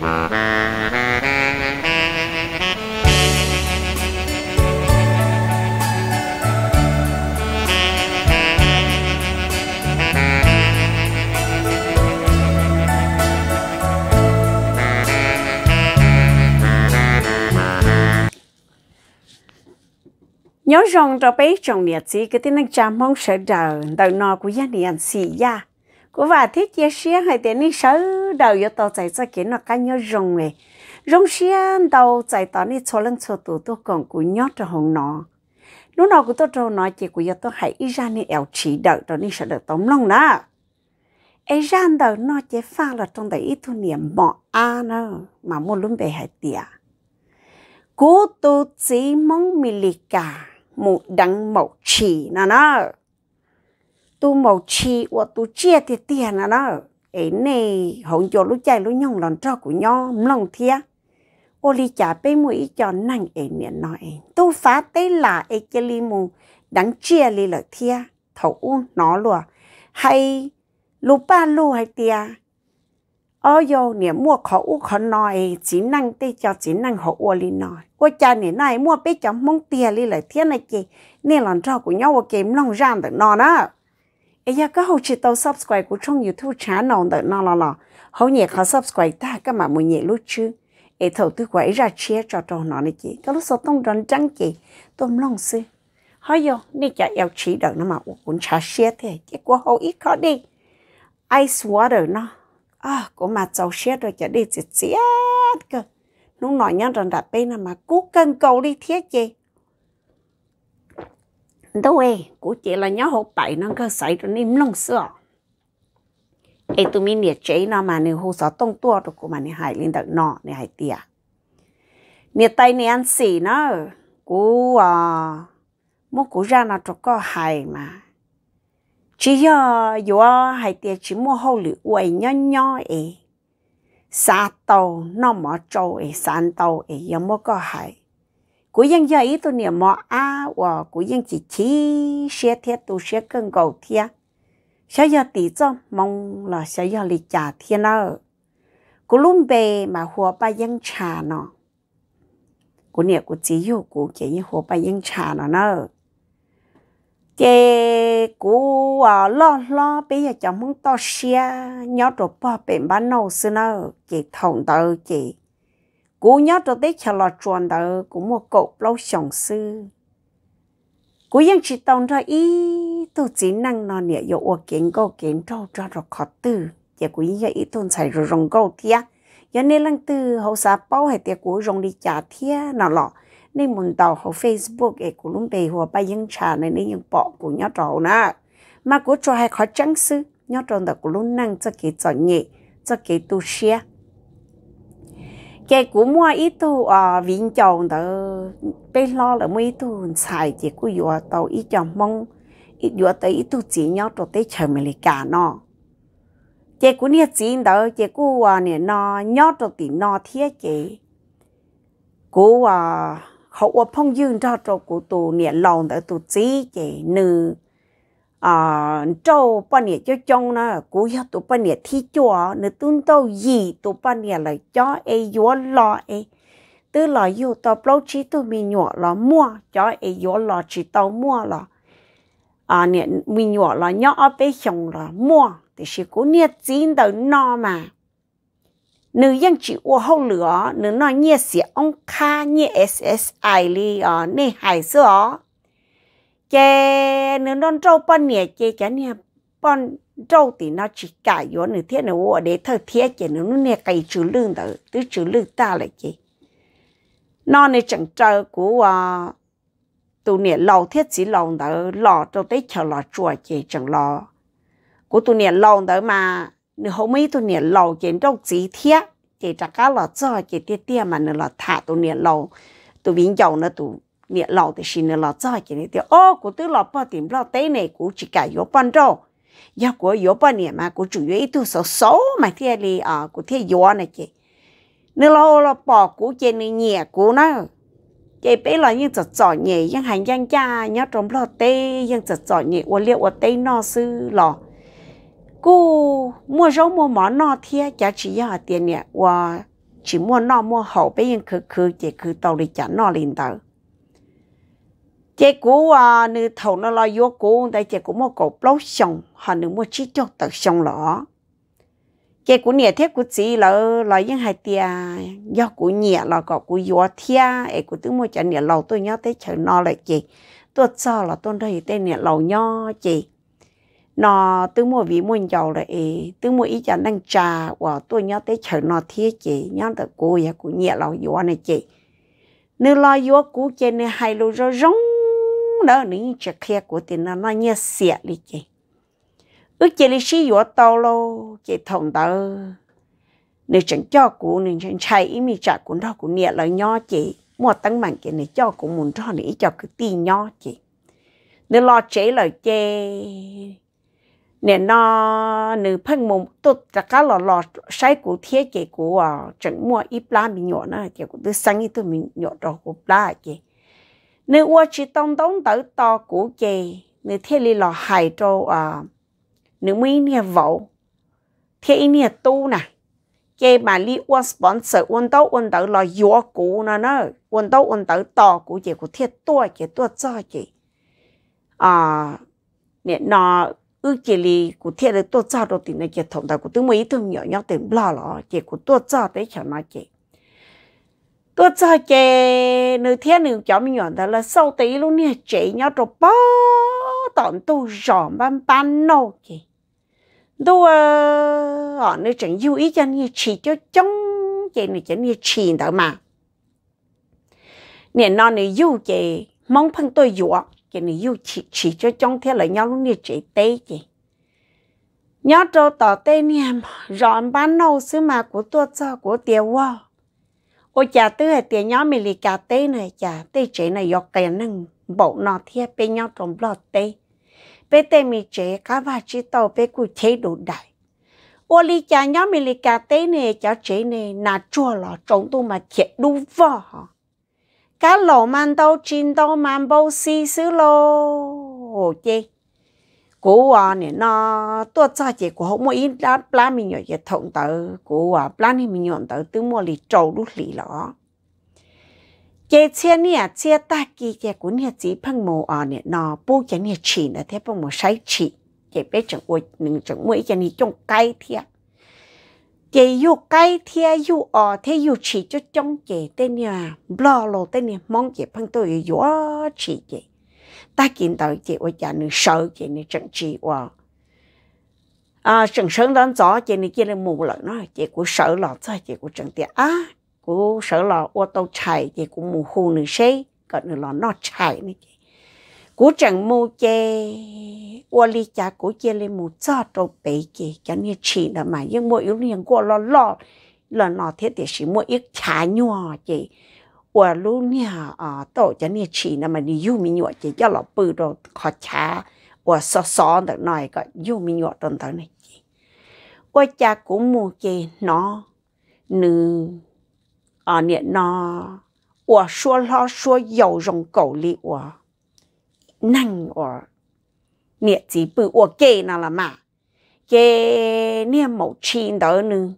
nhớ rằng trở bé trong nhiệt gì cái tin anh chăm mong sẽ đào đầu nọ của gia đình sĩ ya cô và thích chia sẻ hay tiền đi sáu đầu yo tàu chạy cho kiến nó cá nhau rong này rong xe đầu chạy tàu đi cho lên cho tụ tôi còn cú nhót cho hồng nó lúc nào cũng tôi cho nó chỉ của yo tôi hãy ra nên ẻo chỉ đợi đó đi sẽ được tống lòng đó ấy ra đầu nó chỉ pha là trong đấy ít thu niệm bỏ an nó mà mua luôn về hải tiệt cố tu chỉ mong mình lì cả một đắng một chỉ nó nó tu màu chi và tu chia thì tiền là nó, ấy này hổng cho lúc chạy lúc nhong lần cho của nhau lòng thia ô li trả bê mũi cho nàng ấy miệng nói tu phá tế là ấy cái li mù đắng chia li lợi thia thấu u nó luôn. hay lúc ba lu hay tia ở yo nè mua khó u khó nói chỉ năng tê cho chỉ năng họ ô li nói ô cha nè này mua bê cho mong tia li lợi thia này kì nè lần cho của nhau kì lòng ra được nó đó ấy giờ có hậu chỉ tàu subscribe của trong youtube channel đợi nó lo lo hậu nhẹ khó subscribe ta các mà muốn nhẹ lúc chứ ấy thầu tôi quậy ra chia cho trò nó này chị các lúc sau tông đón trắng chị tôm lòng sư hỏi vô nên chạy yêu chỉ đợi nó mà cũng chả chia thế cái của hậu ít khó đi ice water nó à của mà cháu chia rồi chả đi chết chết cơ nó nói nhau rằng đã bên là mà cú cần cầu đi thiết chị đôi, ấy chị là nhớ hộp bảy nó cơ xảy ra im lông sữa ấy tụi mình nhiệt chế nó mà nếu hồ sọ tông tua được của mà nè hại linh đợt nọ nè hại tìa nhiệt tay nè ăn xỉ nó cú à ờ, mua cú ra nó cho có hại mà chỉ giờ, giờ hại tìa chỉ mua hậu lựu uầy nhó nhó ấy xa tàu nó mở trâu ấy sàn tàu ấy giờ mua có hại cú dân giờ ý tôi niệm mò a và cú dân chỉ chỉ xe thiết tu xe cân cầu thiết sao giờ tí cho mong là sao giờ lì trả thiên đó cú lùm bề mà hùa ba dân trà nó cú niệm cú chỉ yêu cú chỉ như hùa ba dân trà nó nó chế cú à lo lo bây giờ chẳng muốn to xe nhớ rồi bỏ bể bán nấu xưa nó chế thòng tờ chế cú nhớ cho tới chờ lọt chuồn đỡ của một cậu lâu sòng sư cú yên chỉ tông ra ý tu chỉ năng nó nịa yo ô kiến câu kiến trâu cho rồi khó tư giờ cú yên ý tôn xài rồi rong câu thia giờ nên lăng tư hậu xã bao hay tiệc cú rong đi trả thia nào lọ nên muốn tàu hậu facebook ấy cú lúc đầy hồ bay yên trà này nên yên bỏ cú nhớ trâu nè mà cú cho hay khó trắng sư nhớ trâu đỡ cú luôn năng cho kỳ cho nhẹ cho kỳ tu xe cái của mua ít tu à ờ, vĩnh chồng đó bây lo là mua ít tu xài chỉ có vừa tàu ít chồng mong ít vừa tới ít tu chỉ nhớ rồi tới chờ mình cả nó cái của nia chỉ đó cái của à nè nó nhớ rồi thì nó thiết chỉ của à hậu phong dương cho cho của tu nè lòng đó tu chỉ chỉ nữ à trâu ba nè cho chong nó cú hiệu tụ bao nè thi chùa nữa tuân tâu gì tụ bao nè là cho ai dúa lo ai tư lo yêu tao bao chí tụ mình nhỏ lo mua cho ai dúa lo chỉ tao mua lo, à nè mình nhỏ lo nhỏ ở bên sông là mua thì chỉ cú nè chín đầu no mà nữ dân chỉ ô hậu lửa nữ nói nhẹ sẽ ông kha nhẹ ssi li à e nè hải sữa chế nửa non trâu bón nè chế chả nè bón trâu thì nó chỉ cả vô nửa thế nửa ở để thơ thế chế nửa nó nè cày chữ lương đó tứ chữ lương ta lại chế nó nè chẳng trâu của à ờ, tụ nè lâu thiết chỉ lâu đó lò trâu tới chờ lò chùa chế chẳng lò của tụ nè lâu đó mà nửa hôm ấy tụ nè lâu chế trâu chỉ thiết chế chắc cá lò cho chế tiết tiết mà nửa lò thả tụ nè lâu tụ vĩnh dầu nữa tụ nè lò thì xin nè lò cho cái ô của tôi lò bao tiền lò tây này của chỉ cả yếu bao đâu yếu của yếu mà của chủ yếu ít số số mà thế này à của thế yếu này chị nè lò lò bỏ của chị nè nhẹ của nó bé lò nhưng chợ chợ nhẹ nhưng hàng giang cha trong lò tây nhưng chợ chợ nhẹ liệu ô tây nó sư lò cô mua rau mua món nọ thế chỉ yếu tiền nè và chỉ mua nọ mua hậu bé nhưng cứ cứ chỉ cứ tàu đi chả nọ liền tàu chế cũ à nữ thầu nó lo vô cũ tại chế cũ mua cổ lâu sòng họ nữ mua chi cho tật sòng lọ chế cũ nhẹ thế cũ chỉ lỡ là những hai tia do cũ nhẹ là có cũ vô thia ấy cũ tướng mua chả nhẹ lầu tôi nhớ tới chờ no lại chị tôi cho là tôi đây tên nhẹ lầu nho chị nó tướng mua vị mua dầu lại tướng mua ý cho đang trà và tôi nhớ tới chờ no thia chị nhớ tới cũ ya cũ nhẹ lầu vô này chị nếu lo vô cũ trên này hai lo rồi giống đó nên chả kia của tiền nó nó nhớ xịa đi chị ước chị lý sĩ yếu tàu lô chị thông tao nếu chẳng cho cụ nên chẳng chạy ý mi trả cụ đó cụ nhẹ lời nhỏ chị mua tăng mạnh chị này cho cụ muốn cho này cho cứ tì nhỏ chị nếu lo chế lời chê nè nó nữ phân mồm tốt cả cá lò lò sai cụ thiết chị cụ chẳng mua ít lá mình nhọ nữa chị cụ tôi sáng ít tôi mình nhọ đó cụ lá chị nếu qua chỉ tông tông tử to của chị nếu thế li lò hài trâu à ờ, nếu mới nè vậu thế nè tu nè chị mà li qua sponsor quân tàu quân tử lò gió cũ nè nè quân tàu quân tử to của chị của thiết tua chị tua cho chị à ờ, nè nó ư chị li của thiết là tua cho đồ tiền này chị thủng đầu của tôi mới thùng nhỏ nhỏ tiền bla lọ chị của tua cho đấy chẳng nói chị tôi cho chè nữ thiên nữ cho mình nhận là sau tí luôn nè chị nhau rồi bó tọn tu rõ ban ban nô kì đô họ nữ chẳng yêu ý cho như chỉ cho chống chị nữ chẳng như chỉ đó mà nè non nữ yêu chị mong phân tôi dụa chị nữ yêu chỉ chỉ cho chống thế là nhau luôn nè chị tê chị nhớ cho tỏ tê nè rõ ban nô xứ mà của tôi cho của tiêu wow ô chả tư hệ tiền nhóm mình lì cả tê này chả tê chế này dọc tiền nâng bộ nó thia bê nhau trong lọt tê bê tê mình chế cá và chỉ tàu bê cụ chế đủ đại ô lì chả nhóm mình lì cả tê này chả chế này nà chua lọ trống tu mà thiệt đu vò họ cá lẩu man đâu chín đâu man bao xì xứ lô ô chê cố à nè nó tôi cho chị của không mua ít đã plan mình nhảy cái thằng tử cố à plan thì mình nhọn tử từ mua lì trâu lúc lì lọ chế chia nè chia ta kỳ chế của nè chỉ phân mồ à nè nó bu chế nè chỉ nè thế phân mồ sai chỉ chế bé chẳng ôi đừng chẳng mua chế nè trong cái thiệt chế yêu cái thiệt yêu à thế yêu chỉ cho trong chế tên nè lo lo tên nè mong chế phân tôi yêu chỉ chế ta kiến tạo chị ở nhà nữ sợ chị nữ chẳng chị ở à chẳng sớm đón gió chị nữ kia là mù lợn nó chị cũng sợ lọ cho chị cũng chẳng tiện á à, cũng sợ lọ ô tô chạy chị cũng mù hù nữ xe còn nữ lọ nó chạy nữa chị cũng chẳng mù chê ô ly cha cũng chê lên mù cho đồ bể chị cho nên chị là mà nhưng mỗi yếu liền của lọ lọ lọ nọ thế thì chỉ mỗi ít chả nhua chị 我路呢啊，到家呢去，那么你有没有就叫老不着考察，我说说的那一个有没有等等呢？我家姑母给喏，你啊你喏，我说了说有容狗力我，那我你只不我给那了嘛，给你母亲的呢，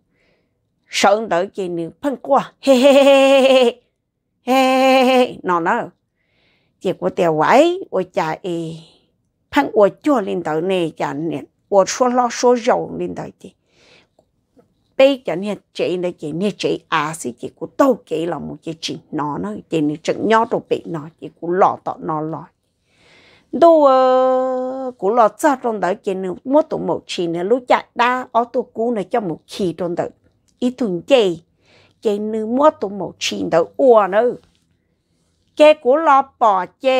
生的给你碰过，嘿嘿嘿嘿嘿嘿。嘿，nó nó chỉ có tiểu vậy tôi chả ý phán tôi cho lên đầu này chả nè tôi số lo số dầu lên đầu chị bây giờ nè chị nè chị nè chị à chị của tôi chị là một chị chị nó nó chị nè chừng nhỏ đồ bị nó chị của lọ tọ nó lọ đồ ờ, của lọ cho trong đó chị nè mất tụ một chị nè lúc chạy đa ở tôi cũ nè cho một khi trong đó ít thùng chị chế nữ mua tụ mẫu chín đầu ua nữa chế của lo bỏ chế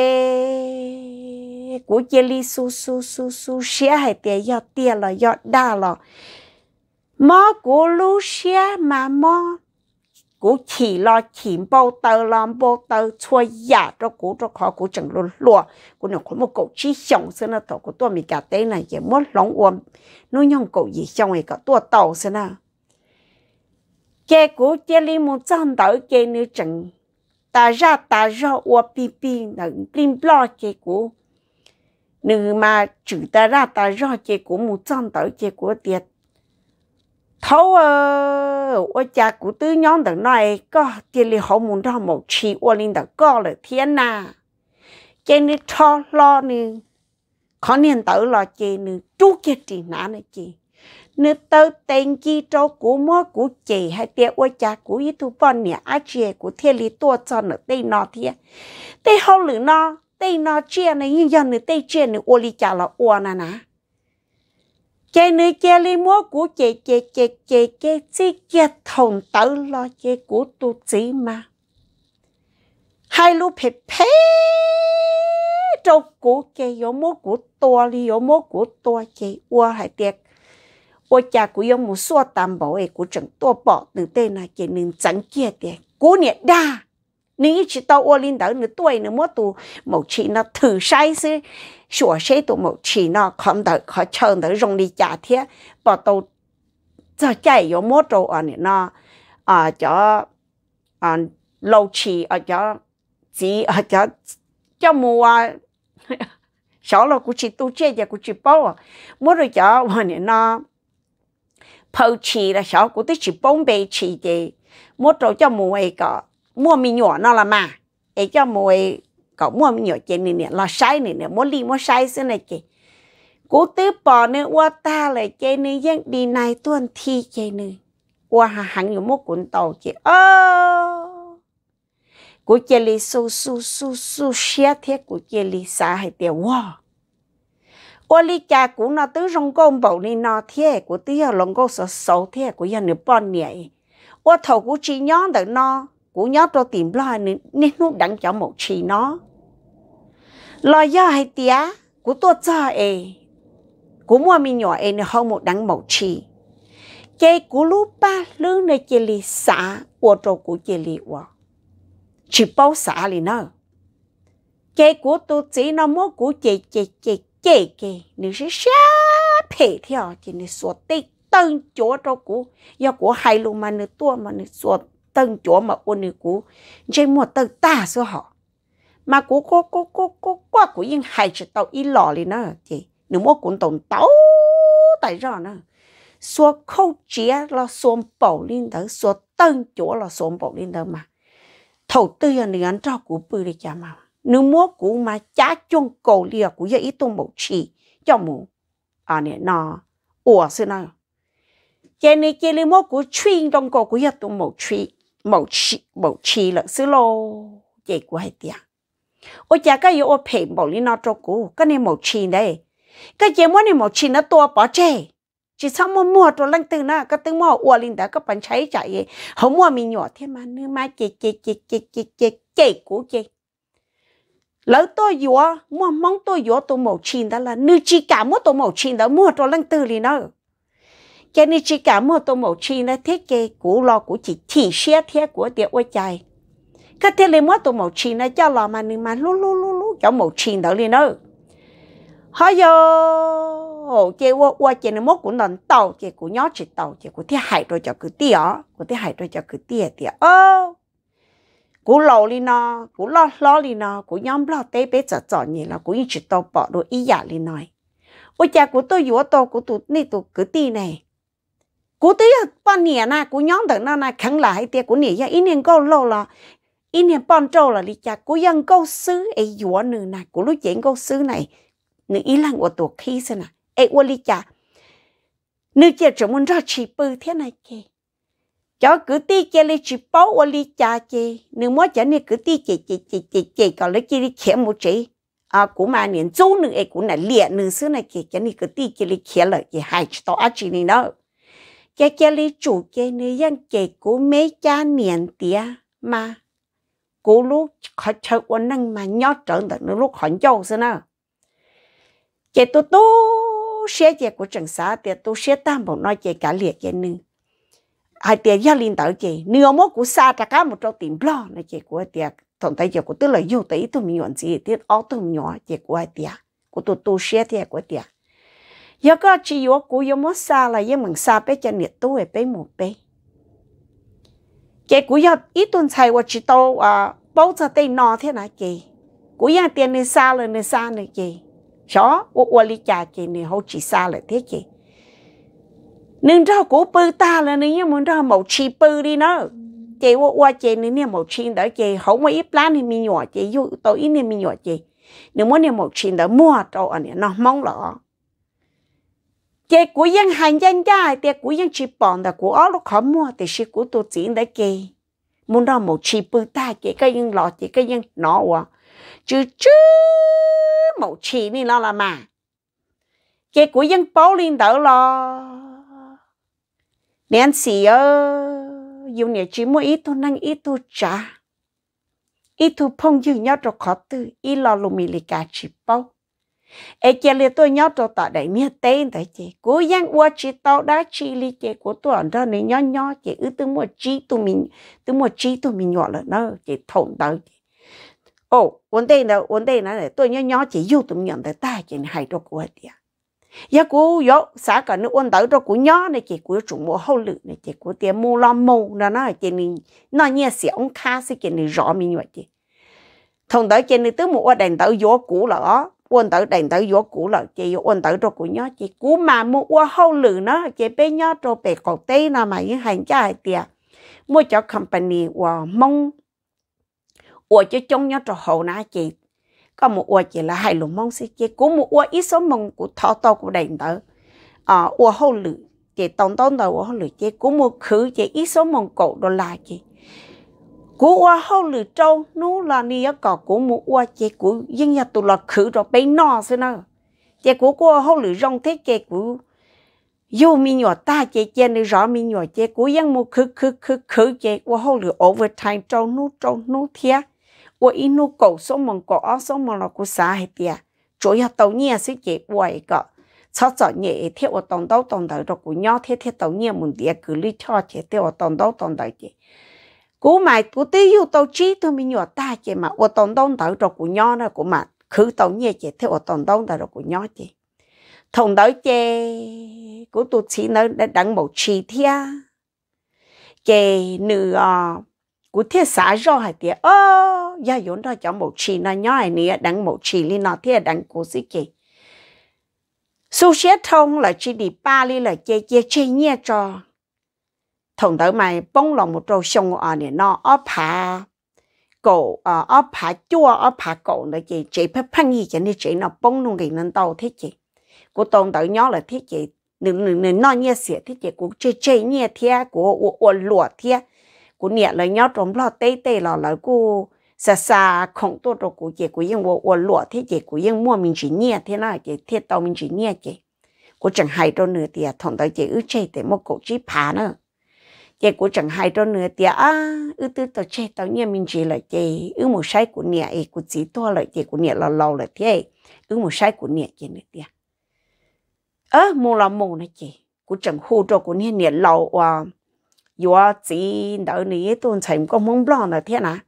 của chế li su su su su xia hay tiền do tiền lo do đa lo mò của lu xia mà mò của chỉ lo chỉ bao tờ làm bao tờ chua giả cho cú cho khó cú chẳng luôn lúa cú nó có một cậu chỉ sống xưa nó tổ của tôi mình cả tên này chỉ muốn lóng uom nuôi nhong cậu gì xong này cả tua tàu xưa nào 结果这里么长到给你整，大热大热我比比能领不了结果，你嘛煮的热大热结果么长到结果的，头啊，我家古都娘的那个这里好么让么吃，我领的高了天呐，给你炒了呢，可能到了给你煮给的哪里去？nếu tao tên chi cho của mua của chị hay tiệt ô cha của youtube bọn nè á chị của thiên lý tua cho nó tên nó thiệt tên hậu lử nó tên nó chè này nhưng giờ nữa tên chè nữa ô lý cha là ô nà nà chè nữa chè lý mua cú chè chè chè chè chè chỉ chè thòng tử lo chè cú tu chỉ mà hai lúc phê phê cho của chè yếu mua của tua lý yếu mua của tua chị ô hay tiệt 我家古用木说担保诶，古整多保能对那给能整结的，古年大，你一直到我领导你对你么都冇去那土晒是，学谁都冇去那看到看穿到容易家贴，把都在家有么做啊你那啊叫啊老去啊叫只啊叫叫么啊。小了，估计都这些，估计包啊，我都叫我呢那。phô chỉ là cháu cũng tới chỉ bông bê chỉ gì mua trâu cho mùa ấy mua mì nhỏ nó là mà ấy cho mùa ấy mua mì nhỏ chị này nè lo sai này nè mua ly mua sai xưa này chị cố tứ bỏ nữa qua lại chị này đi này tuần thi chị này qua hẳn nhiều mua cuốn tàu chị ơ của chị li su su su su xia thế của chị li xa hay tiêu ô li cha cũ nó tứ rong công bảo ni nó thế của tứ hiểu lòng cô sợ xấu của dân nửa bọn nhảy ô thầu của chị nhó được nó của nhó tôi tìm lo nên nên nó cho một chị nó lo do hay tía của tôi cho ê của mua mi nhỏ ê không một đặng một chị cái của lúc ba lương này chỉ lì xả ô trâu của chỉ lì chỉ bao xả lì nó cái của tôi chỉ nó mua của chị chị chị chế kì nữ sĩ xa phê theo chỉ nữ sổ tê tân chỗ cho cô, do cô hai lù mà nữ tua mà nữ sổ tân chỗ mà ô nữ cô, dây mua tân ta số họ mà cô cô cô cô cô qua cô yên hai chỉ tàu y lò lên nữa chị nữ mua cũng tổng tàu tại rõ nữa số khâu chia là số bảo lên đó số tân chỗ là số bảo lên đó mà thầu tư là nữ ăn cho cú bự đi chả mà nếu mua cũ mà cha chung cổ lìa của giờ ít tung bộ chỉ cho mù à nè nó ủa xin nào cái này cái này mua của chuyên trong cổ của giờ tung bộ chỉ bộ chỉ bộ chỉ là xí lô vậy của hai tiền ô cha cái gì ở phê bộ lý nó cho cũ cái này bộ chỉ đấy cái chế mua này bộ chỉ nó to bỏ chê chỉ xong mua mua đồ lăng từ na cái tiếng mua ủa linh đã có bạn cháy chạy không mua mình nhỏ thế mà nữa mà chê chê chê chê chê chê chê của chê lỡ tôi dúa mua mong tôi dúa tôi mổ chín đó là nữ chỉ cả mua tôi mổ chín đó mua cho lăng tư đi nó cái nữ chỉ cả mua tôi mổ chín đó thiết kế cũ lo cũ chị chỉ xe thiết của tiệm ôi chạy cái thiết lấy mua tôi mổ chín đó cho lo mà nữ mà lú lú lú lú cho mổ chín đó đi nó hả yo chị qua qua chị nó mốt cũng lần tàu chị cũng nhớ chị tàu chị cũng thiết hại rồi cho cứ tiệt cũng thiết hại rồi cho cứ tiệt tiệt ô cú lò li nó cú lò lò li nó cú nhóm lò tê bé chở chở nhỉ là cú ít chỉ tàu bỏ đồ ý giả li nói ôi cha cú tôi yếu tàu cú tụt này tụt cứ tì này cú tí bao nhiêu na cú nhóm đằng na na khẳng là hay tiếc cú nhiêu ít niên câu lâu là ít niên bao trâu là li cha cú dân câu xứ ấy yếu nữa na cú lúc chuyện câu xứ này nữ ý lăng của tụt khi xem nè ấy ô li cha nữ chơi chỉ muốn ra chỉ bự thế này kì cho cứ ti chè li chỉ bao và li cha chè nếu mà chả nên cứ ti chè chè chè chè chè còn lấy chè li khé một chế, à cũng mà niệm chú nữa ấy cũng là liệt nữa xưa này kia chả nên cứ ti chè li khé lại chè hại cho to ăn chỉ này đó chè chè li chủ chè nên dân chè cố mấy cha niệm tía mà cố lúc khó chơi quan năng mà nhớ trở được nữa lúc hỏng châu xưa nào chè tôi tôi xé chè của trần xã thì tôi xé tam bộ nói chè cả liệt chè nương ai tiền gia linh tới chị nửa mà của sa ta cả một trâu tìm lo này chị của tiền thằng tay giờ của tôi là vô tới tôi mình nhận gì tiền ở tôi nhỏ chị của tiền của tôi tôi xe tiền của tiền giờ có chỉ vô của vô mất sa là giờ mình sa bé chân nhiệt tôi bé một bé chị của giờ ít tuần sau của chỉ đâu à bao giờ tay nọ thế này chị của giờ tiền này sa rồi này xa này chị chó của qua lý cha chị này hậu chỉ sa lại thế chị nương rau của bư ta là nương như muốn rau màu chi bư đi nó chị qua qua chị nương nè màu chi đó chị không có ít lá thì mình nhỏ chị vô tôi ít nè mình nhỏ chị nếu muốn nè màu chi đó mua trâu anh nó mong lọ chị của dân hành dân trai thì của dân chỉ bọn là của ó lúc khó mua thì chỉ của tôi chỉ đấy chị muốn rau màu chi bư ta chị cái dân lọ chị cái dân nọ quá chứ chứ màu chi này nó là mà chị của dân bố liên đỡ lo nên xì ơ ờ, dùng nhà chỉ mỗi ít tu năng ít tu trả ít tu phong dư nhau rồi khó tư ít lo lùm mì lì cả chỉ bao ai chơi liệt tôi nhau rồi tạo đại miệt tên tại chị cố gắng qua chỉ tao đã chỉ lì chị của tôi ở đó này nhau nhau chị ư từ một chỉ tụi mình từ một chỉ tụi mình nhỏ là nó chị thổn đầu chị ồ vấn đề là vấn đề là tôi nhau nhau chị yêu tụi nhận tới ta chị hay đâu của chị ya cú yo xã cả nước ôn tới rồi cú nhỏ này chị cú chủ mua hậu lự này chị cú tiền mua lo mù nó nó chị này nó nhẹ xí ông kha xí chị này rõ mình vậy chị thằng tới chị này tứ mua đèn tử gió cũ là ôn tử đèn tử gió cũ là chị ôn tử rồi cú nhỏ chị cú mà mua hậu lự nó chị bé nhỏ cho bé cậu tê là mà những hàng cha hàng tiền mua cho company và mong ủa cho trong nhau cho hậu na chị có một ua chỉ là hai lùng mong xí kia cú một ua ít số mong cú thọ to cú đầy tớ à ua hậu lử chỉ tông tông tớ ua hậu lử chỉ cú một khử chỉ ít số mong cổ đô la chỉ cú ua hậu lử trâu nú là ni ở cỏ cú một ua chỉ cú dân nhà tụ là khử rồi bên no xí nè chỉ cú cú hậu lử rong thế chỉ cú dù mình nhỏ ta chỉ chế nữ rõ mi nhỏ chế cú yên mù khử khử khử khứ chế ua hô over time trâu nú trâu nú thia 我一路狗送门狗二送门了古啥海的，主要到年是给我一个，操作年一天我当到当到的古鸟天天到年门的隔离跳天天我当到当到的，古买古得有到这都没有大的嘛，我当当到的古鸟呢古嘛，去到年节天我当当到的古鸟的，同到的古都起呢来当某七天，给女啊。cụ thiết xã rau hay tiệt ơ ya yốn đó cho một chỉ nó nhỏ này nè đặng một chỉ li nó thiết đặng cụ gì kì số xe thông là chỉ đi ba li là chê chê chê nhẹ cho thông tới mày bông lòng một trâu sông ở nè nó ở phá cổ ở ở phà chua ở phá cổ nữa chị chị phải phăng gì cho nên chị nó bông luôn cái nên tàu thế chị của tôn tới nhỏ là thế chị nên nên nó nhẹ xỉa thế chị của chê chê nhẹ thế của của lụa thế cú nhẹ lời nhau trống lo tê tê lo lời cú xa xa không tốt rồi cú chị cú yên wo wo lụa thế chị cú yên mua mình chỉ nhẹ thế nào chị thiết tao mình chỉ nhẹ chị cú chẳng hay đâu nữa thì thằng đó chị ư chơi để một cậu chỉ phá nữa chị cú chẳng hay đâu nữa thì à ư tư tao chơi tao nhẹ mình chỉ là chị ư một sai cú nhẹ ấy cú chỉ to lại chị cú nhẹ lo lâu lại thế ư một sai cú nhẹ chị nữa thì ơ mua là mua này chị cú chẳng hô cho cú nhẹ nhẹ lâu à yo chỉ đỡ ní tuần chảy có mông blon là thế nà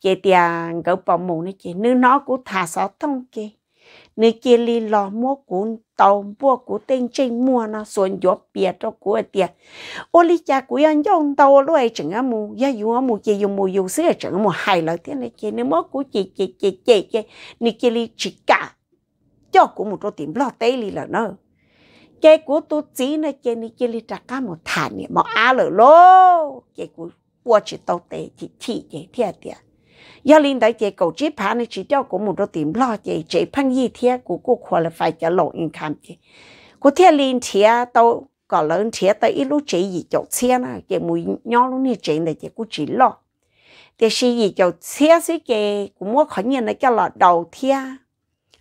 chị tiền gỡ bỏ mù này chị nữ nó cũng thả sáu thông kia nữ kia li lò mua cũng tàu mua cũng tên trên mua na xuống gió biệt cho của tiền ô li cha của anh trong tàu luôn chẳng á mù gia dụ á mù chị dùng mù dùng sữa chẳng mù hay là thế này chị nữ mốt của chị chị chị chị chị nữ kia li chỉ cả cho của một đôi tiền lo tây li là nó chế của tu chí này chế này chế li trả cá một thản nè mà á lở lô chế của qua chỉ tàu tệ chỉ chỉ chế thiệt thiệt do linh đại chế cầu chế phá này chỉ đeo của một đôi tìm lo chế chế phăng gì thiệt của cô khoa là phải trả lộ yên cam chế của thiệt linh thiệt tàu có lớn thiệt tàu y lúc chế gì chỗ thiệt nè chế mùi nhỏ lúc nè chế này chế của chỉ lo thì gì chỗ thiệt suy chế của mua khỏi nhiên là cho lọ đầu thiệt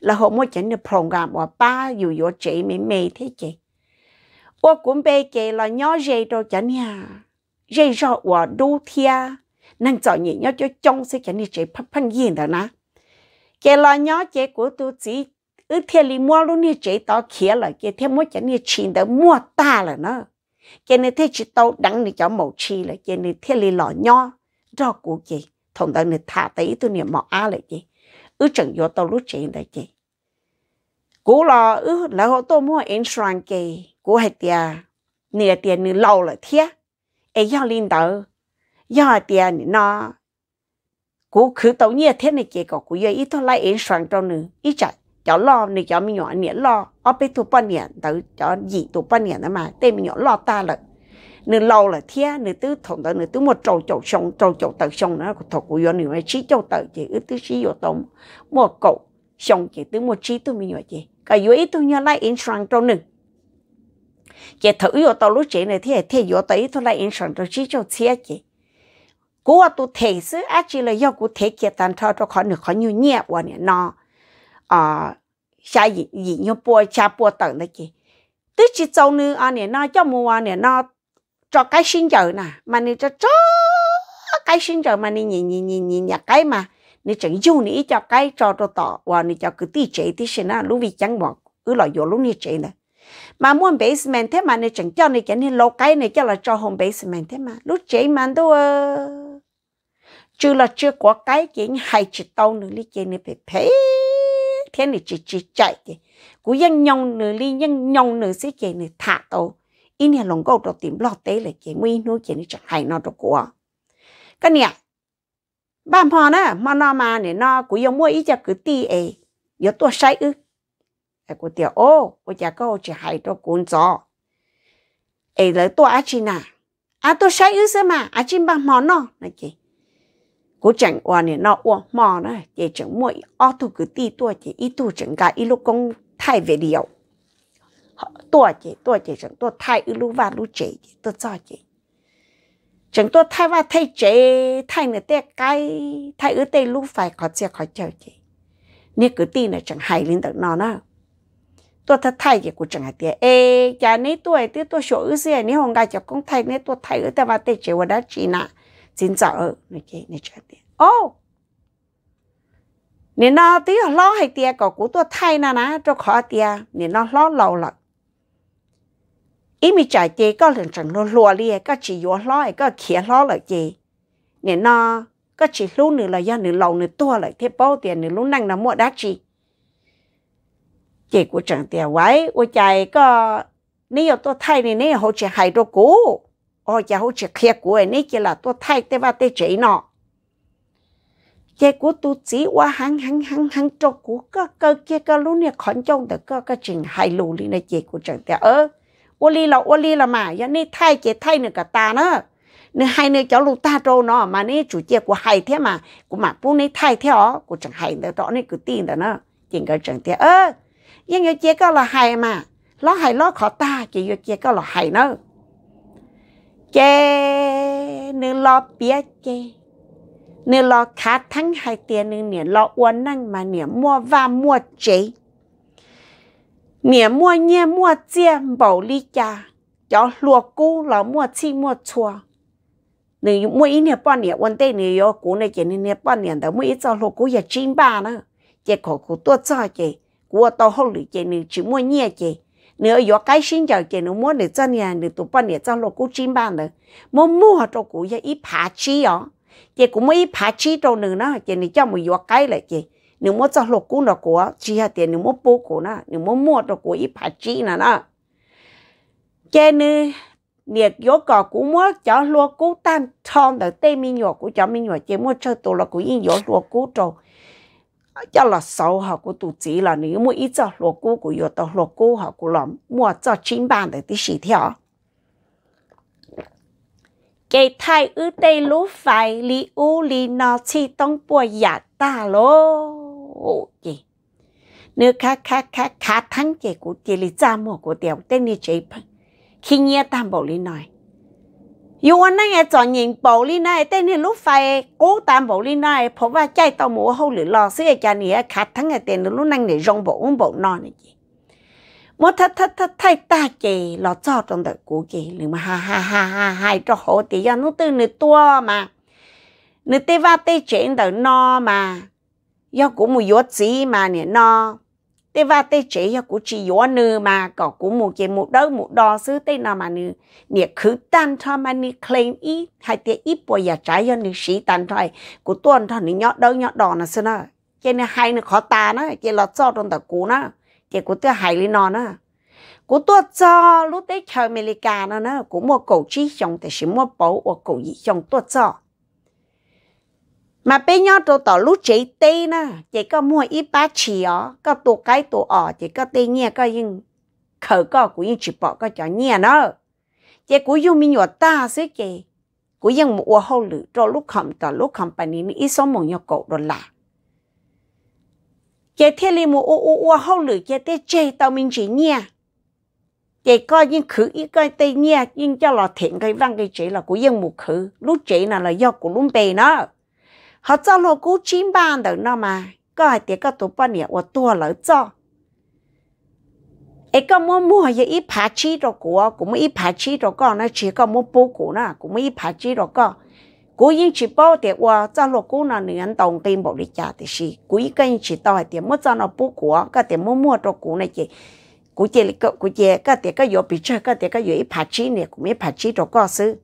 là họ mới chỉnh được program và ba dù dù chị mẹ mẹ thế chị và cũng bê chị là nhớ dây đồ chỉnh nha dây rõ và đu thia năng chọn nhị nhớ cho trong sẽ chỉnh chị phát phân gì đó nè chị là nhớ chị của tôi chỉ ở thiên lý mua luôn như chị tao kia là chị thêm mua chỉnh như chuyện đó mua ta là nó chị này thế chị tao đắng được cháu màu chi là chị này thiên lý là nhớ rõ của chị thằng đó này thả tí tôi niệm mỏ ai lại chị ư chẳng vô tao lúc chị lại chị cú là, ư là họ tôi mua sang kì cú hay tiền nửa tiền nửa lâu là thế ai giao linh đầu, giao tiền nó cú cứ tàu nhẹ thế này kì có cú giờ ít thôi lại sang trong nữa ít chạy cháu lo nữa cháu mình nhỏ nè lo ở bên tụ bao nè tử cháu gì tụ bao nè mà tên mình nhỏ lo ta là nửa lâu là thế nửa tứ thủng đó nửa tứ một trầu trầu sông trầu trầu tới sông nó thuộc của do nửa chỉ châu tới chỉ ứ tứ chí vô tổng một cậu sông chỉ tứ một chí tứ mình vậy chị cái yếu ít tôi nhớ lại in sáng trong nừng cái thử yếu tao lúc chị này thì thì yếu tao ít tôi lại in sáng trong chỉ cho chia chị cố à tôi thấy sự á chỉ là do cố thấy cái tan thao cho khỏi được khỏi nhiều nhẹ quá nè nó à cha gì gì nhau bùa cha bùa tận đấy chị tức chỉ châu nữ anh nè nó cho mua anh nè nó cho cái sinh giờ nè mà nè cho cho cái sinh giờ mà nè nhìn nhìn nhìn nhìn nhà cái mà cho cho cho cái xin à, 你整用你叫该找着到，哇，你叫个地这的是那路为讲嘛，有了有路你这呢。mà muốn basement thế mà này chẳng cho này cái này lô cái này cho là cho home basement thế mà lúc chế mà đâu à chứ là chưa có cái cái hai chữ tàu nữa lý chế này phải phê thế này chỉ chỉ chạy kì cú dân nhông nữa lý dân nhông nữa sẽ chế này thả tàu in này lòng câu đầu tìm lọt tế là chế nguy nuôi chế này chẳng hay nó đâu có cái này bạn mò nè mà nó mà nè nó cứ giống mua ít cho cứ ti ấy giờ tua sai ư ai cũng tiểu ô cô chả có chỉ hay cho cuốn gió ấy lấy tua á chị nà à tôi sai ư sao mà á chị bà mò nó nè chị cô chẳng qua nè nó qua mò nè chị chẳng mua ô tu cứ ti tua chỉ ít tu chẳng cả ít lúc công thay về điều tua chỉ tua chỉ chẳng tua thay ư lúc và lúc chỉ, tôi cho chị chúng tôi thay vào thay chế thay nữa tê cái thay ở tê lúc phải có chia khỏi chờ chị nếu cứ tin là chẳng hay lên được nó nữa tôi thật thay cái cũng chẳng hay tiền ê cha nấy tuổi thì tôi sổ ước xe nếu hồng gai cho công thay nếu tôi thay ở tê vào tê chế và đó chị nà xin chào ở nói chị nói chuyện tiền ô nên nó tí lo hay tiền có cú tôi thay nà nà cho khó tiền nên nó lo lâu lắm ý mi trái chê có lần chẳng nó lùa đi có chỉ yếu lo có khía lo là chê nè nó có chỉ lú nữa là do nữa lâu nữa tua lại thế bao tiền nữa lú năng là mua đá chi chê của chẳng tiền quái ôi trái, có nếu tôi thay này nếu hỗ trợ hai đô cũ ôi giờ hỗ trợ khía cũ ấy nếu chỉ là tôi thay tế ba tế chỉ nọ chế của tu chỉ qua hắn hắn hắn hắn cho cũ, có cơ kia cơ lú nè khẩn trông được cơ cái chuyện hai lù đi này chế của chẳng tiền ơ ô li là ô li là mà giờ ni thay chế thay nữa cả ta nữa nữa hay nữa cháu lụt ta trâu nó mà ni chủ chế của hay thế mà của mà bu ni thay theo của chẳng hay nữa đó ni cứ tin đó nữa chuyện cái chẳng thế ơ nhưng giờ chế có là hay mà lo hay lo khó ta chỉ giờ chế có là hay nữa chế nữ lo bia chế nữ lo khá thắng hay tiền nữ niệm lo uốn năng mà niệm mua và mua chế miệng mua nhé mua bảo lý cha cho lúa cũ là mua chi mua chua nếu mua ít nhiều bao nhiêu vấn đề nếu có cũ này chỉ bao nữa chỉ có cũ tua cho chỉ của tàu hậu lý chỉ nếu chỉ mua nhẹ chỉ nếu có cái sinh giờ chỉ nếu mua để cho nhà nếu tụ bao nhiêu cho lúa cũ chín nữa mua mua cho cũ giờ ít phá chỉ cũng mua ít phá chi nó chỉ nên cho một cái lại chỉ nếu muốn cho lộc cũng được của chỉ hạt tiền nếu muốn bố của na nếu muốn mua được của ít phải chỉ là na cái nữa nhiệt gió cỏ cũng mua cho lúa cũ tan thon đợi tây minh nhỏ của cho minh nhỏ chỉ mua cho tù là của yên gió lúa cũ trâu cho là sầu học của tụ chỉ là nếu mua ít cho lộc cũ của gió tàu lộc cũ học của lắm mua cho chính bản để tí xì theo cái thai ư tê lú phải li u li nó chỉ tông bùa giả ta lô hộ chị nếu khá khá khá khá thắng chị của chị là cha mua của tiểu tên đi chị khi nghe tam bảo lý nói yêu anh ấy chọn nhìn bảo lý này tên là lúc phải cố tam bảo lý này phổ và chạy tàu mùa hậu lửa lò xưa cha này khá thắng cái tên lúc năng để rong bộ ông bộ non này chị một thật thật thật thay ta chị lo cho trong đời của chị lửa mà ha ha ha ha ha cho hộ thì do nó từ nửa tua mà nửa tê va tê chuyện đời no mà yo cũng một yo chỉ mà nè nó để và tê chế yo cũng chỉ yo nữ mà có cũng một cái một đâu một đo xứ tê nào mà nư nè cứ tan thôi mà nư claim ý hay tê ít bây giờ trái yo nư sĩ tan thôi của tuần thôi nư nhọ đâu nhọ đỏ nữa xứ nó cái này hay nè khó ta nữa, cái lọ cho trong tờ cũ nữa, cái của tê hay lên nó nữa, của tôi cho lúc chơi Mỹ America nó nữa, cũng một cổ chi trong thì chỉ một bảo một cổ gì trong tôi cho mà bé nhỏ tôi tỏ lúc chế tê na, chỉ có mua ít ba chỉ ó có tổ cái tổ ở chỉ có tê nhẹ có nhưng khở có cũng những chỉ bỏ có cho nhẹ nó chỉ của dùng mình nhỏ ta xí kì của dân một ô hậu lử cho lúc không tỏ lúc không bạn nên ít số mong nhau cậu đó là chỉ thế li mua ô ô ô hậu lử chỉ tê chế tao mình chỉ nhẹ chỉ có những khử ít cái tê nhẹ nhưng cho là thiện cái văn cái chỉ là cũng dân mua khử lúc chỉ là là do của lúc bề nó họ cho lô cú chín ban được nó mà có hai tiếng có tụ bao nhiêu và tua lỡ cho ấy có mua mua gì ít phá chi rồi của cũng ít phá chi rồi con nó chỉ có mua bố của nó cũng ít phá chi rồi con cú yên chỉ bao tiền qua cho lô cú nó người anh đồng tiền bảo đi trả thì gì cú yên cái chỉ tao hai tiền mua cho nó bố của cái tiền mua mua rồi cú này chị cú chị cú chị cái tiền cái vô bị chơi cái tiền cái vô ít phá chi này cũng ít phá chi rồi con xứ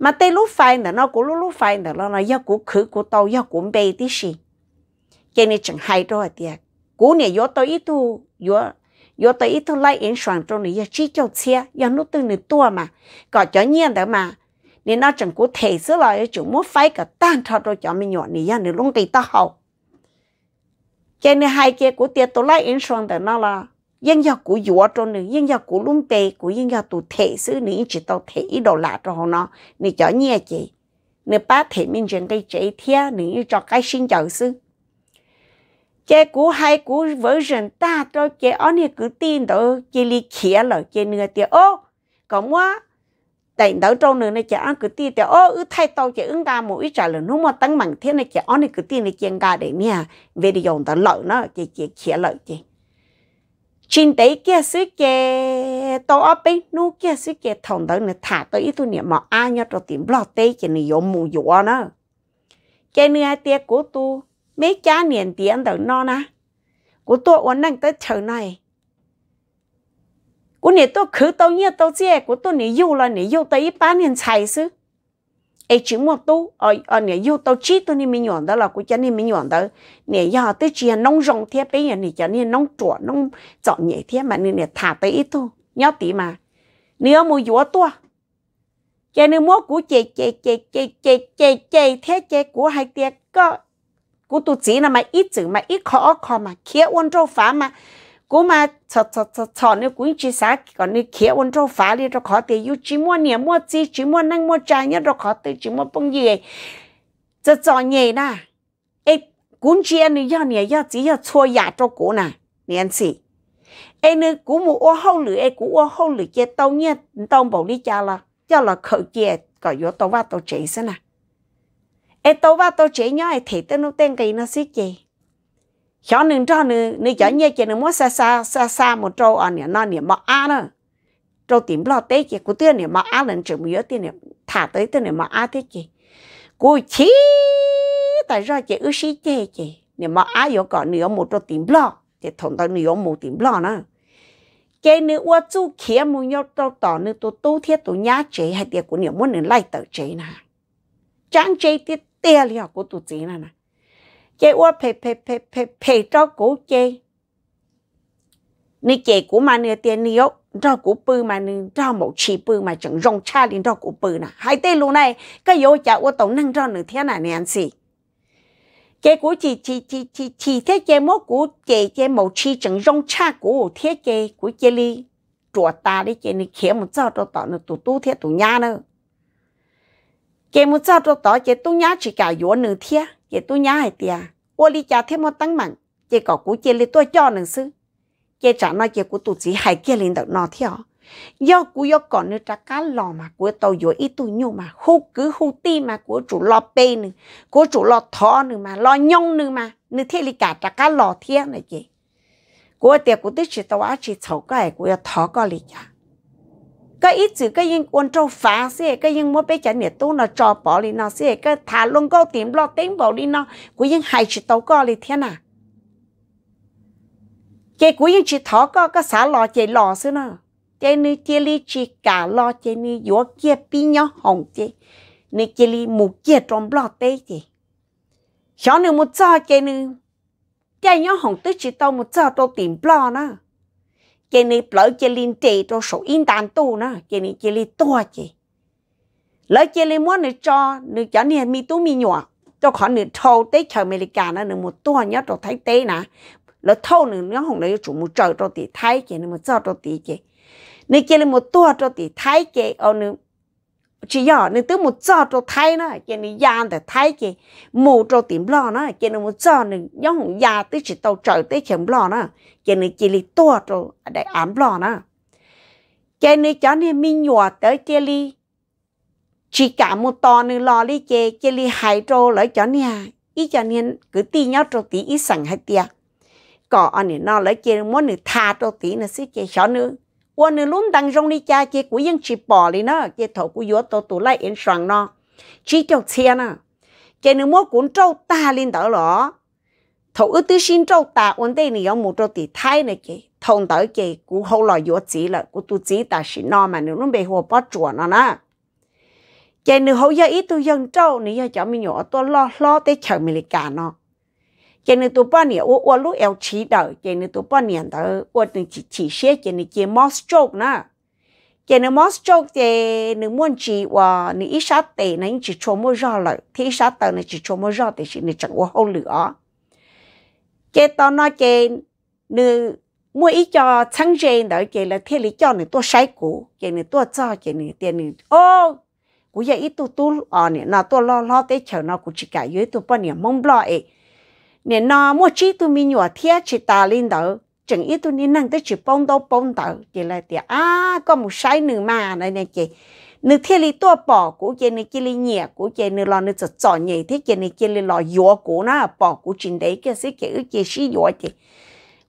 mà tê lúc phải nữa nó cũng lúc lúc phải nữa nó nó cũng khử cũng tàu yêu cũng bê đi gì cái này chẳng hay đâu à thì cú này yếu tàu ít tu yếu yếu tàu ít tu lại yên soạn trong này chỉ cho xe yếu nó từ này tua mà có cho nhiên đó mà nên nó chẳng cú thể xứ lại chúng muốn phải cả tan thọ rồi cho mình nhỏ này yếu này luôn kỳ ta hậu cái này hai cái cú tiệt tàu lại yên soạn đó nó là dân gia của dùa cho nữ dân gia của lung tê của dân gia tụ thể xứ nữ chỉ tao thể ý đồ lạ cho họ nó nữ cho nhẹ chị nữ ba thể mình chuyện đây chị thia nữ cho cái sinh chợ xứ chế của hai của vợ rừng ta cho chế anh ấy cứ tin đó chế li khía là chế nửa tiệt ô có quá tại đó trong nửa này chế anh cứ tin tiệt ô ư thay tao chế ứng ga mỗi trả lời nó mà tăng mạnh thế này chế anh ấy cứ tin này chế ga để nha, về đi dùng tao lợi nó chế chế khía lợi chế chín đấy kia suy kia tao ở bên nu kia suy kia thằng đó nè thả tới ít tu niệm mà ai nhớ rồi tìm lo tê chỉ nè yếm mù yếm nữa cái nè tiếc của tu mấy cha niệm tiền đầu non á của tôi ổn năng tới chờ này của nè tôi khứ tao nhớ tao chia của tôi nè yêu là nè yêu tới ít bán niệm chạy xứ ai chỉ một tu ở ở nè yêu tao chỉ tu nên mình nhọn đó là của cha nên mình nhọn đó nè giờ tới chỉ nông rong thế bây giờ nè cho nên nông trọ nông chọn nhẹ thế mà nên nè thả tới ít thôi, nhớ tí mà nếu mua gió tua cái nên mua của chè chè chè chè chè chè chè thế chè của hai tiệt có của tu chỉ là mà ít chữ mà ít khó khó mà kia ôn trâu phá mà cô mà chọ chọ chọ chọ nếu cũng chỉ sáng còn nếu kia ôn trâu phá đi rồi khó thì yêu chỉ mua niệm mua chi chỉ muốn năng muốn trai nhất rồi khó thì chỉ mua bông gì chọ chọ nhẹ na ê e, cũng chỉ anh yêu nhẹ yêu chỉ yêu chua giả cho cô nè niệm gì ê nếu cú mua ô hậu lử ê cú ô hậu lử cái tao nhẹ tao bảo đi cha là cho là khởi kia có yếu tao vào tao chế xem nè ê tao vào tao chế nhau thì tên nó tên cái nó xí gì thì một à nè nè nè nè nè Nè mà mà mà mà tìm chừng thả tới thế kia, kia? Tại chị 小人照呢，你叫你见的么啥啥啥啥么照啊呢？那你么啊呢？照点不老得去，古对你么啊人怎么有点呢？他对对你么啊得去，古起在这去二十几去，你么啊有搞你有么照点不老，就同到你有么点不老呢？cái nữa qua chú kia mu nhau tao tỏ nữa tôi tu thiết tôi nhá chế hay tiệc của niệm muốn nên lại tờ chế nè chẳng chế tiết tia liao của tôi chế nè chế quá phê phê phê phê phê cho cổ chế ni chế cổ mà nè tiền ni ốc cho cổ bự mà nè cho một chi bự mà chẳng rong cha lên cho cổ bự nè hai tên luôn này cái yếu chả ô tổng năng cho nửa thế này nè anh chị chế cổ chị chị chị chị chị thế chế mốt cổ chế chế một chi chẳng rong cha của thế chế của chế ly chùa ta đi chế ni khía một cho cho tỏ nửa tụ tu thế tụ nhà nữa chế một cho cho tỏ chế tu nhà chỉ cả yếu nửa thế chị tôi nhá hay tiệt ô lý cha thêm một tăng mạnh chị có cú chị lý tôi cho nữa sư chị trả nói chị của tụi chị hay kia lên đầu nó theo do cú do còn nữa trả cá lò mà của tàu dối ít tôi nhung mà hú cứ hú ti mà của chủ lo bê nữa của chủ lo thọ nữa mà lo nhông nữa mà nữa thế lý cả trả cá lò thiên này chị của tiệt của tôi chỉ tàu á chỉ xấu cái của thọ cái lý cha cái ít chữ cái yên quan trâu phá xe cái yên mua bé chả nhiệt tu nó cho bỏ đi nó xe cái thả luôn câu tìm lo tiếng bỏ đi nó của yên hai chữ tàu co đi thế nào cái của yên chỉ thọ co cái xả lo chị lo xưa nó cái nữ chị li chỉ cả lo chị nữ yếu kia pi nhau hồng chị nữ chị li mù kia trong lo tê chị cháu nữ một cho cái nữ chị nhau hồng tức chỉ tàu một cho tôi tìm lo nữa chị này lỡ chị linh tế cho số yên tàn tu nó chị này chị linh tua chị lỡ chị linh muốn nữa cho nữa cho nên mi tu mi nhỏ cho khỏi nữa thâu tế chờ America nó nữa một tua nhớ rồi Thái tế nè lỡ thâu nữa nó không lấy chủ một trời rồi thì Thái chị nữa một giờ rồi thì chị nữa chị linh một tua rồi thì Thái chị ở ờ, nữa chỉ giờ nên tới một giờ cho thấy nó cái này già để thấy cái mù cho tìm lo nó cái này một giờ nên giống già tới chỉ tàu trời tới chém lo nó cái này chỉ lì to cho để ám lo nó cái này cho nên mình nhỏ tới cái này chỉ cả một to nên lo lì cái cái này hai trâu lấy cho nên ý cho nên cứ tí nhau cho tí ít sẵn hai tia có anh nó lấy cái muốn nửa tha cho tí nó sẽ cái cho nữa quân nữ lún đang rong đi cha kia của dân chỉ bỏ đi nó kia thổ của yếu tố tủ lại yên soạn nó chỉ cho xe nó kia nữ mua cuốn trâu ta lên đó lọ thổ ước tư xin trâu ta ổn đây này ông một trâu tỷ thái này kia thông tới kia của hậu lò yếu chỉ là của tu chỉ ta xin nó mà nữ lún bị hồ bỏ chuột nó nè kia nữ hậu giờ ít tu dân trâu nữ giờ cho mình nhỏ tôi lo lo tới chờ mình cả nó cho nên tôi bao nhiêu tôi lúc eo chỉ đỡ cho nên tôi bao nhiêu đó tôi từng chỉ chỉ xe cho nên chỉ mất stroke nữa cho nên mất stroke thì nếu muốn chỉ và nếu ít sát tệ nên chỉ cho mua rõ lại thì ít sát tệ nên chỉ cho mua rõ thì chỉ nên chẳng có hậu lửa cái tao nói cái nếu mua ít cho chẳng dễ đó cái là thế lý cho nên tôi sai cũ cho nên tôi cho cho nên tiền nên ô cũng vậy ít tu tu à nè nó tôi lo lo tới chờ nó cũng chỉ cả dưới tôi bao nhiêu mong lo ấy e nè nó mua chi tụi mình nhỏ thiết chỉ ta lên đó chẳng ít tụi mình năng tới chỉ bông đâu bông đó chỉ là tiếc à có một sai nữa mà này này chị nữ thiết lý tua bỏ của chị nữ kia lý nhẹ của chị nữ lo nữ chọn chọn nhẹ thế chị nữ kia lý lo yếu của nó à, bỏ của chính đấy cái sự kiểu chị sử dụng chị